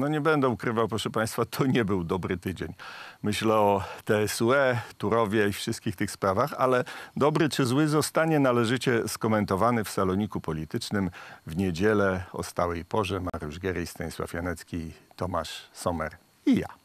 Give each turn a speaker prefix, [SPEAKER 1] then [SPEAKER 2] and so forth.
[SPEAKER 1] No nie będę ukrywał, proszę Państwa, to nie był dobry tydzień. Myślę o TSUE, Turowie i wszystkich tych sprawach, ale dobry czy zły zostanie należycie skomentowany w saloniku politycznym w niedzielę o stałej porze. Mariusz Gierej, Stanisław Janecki, Tomasz Sommer
[SPEAKER 2] i ja.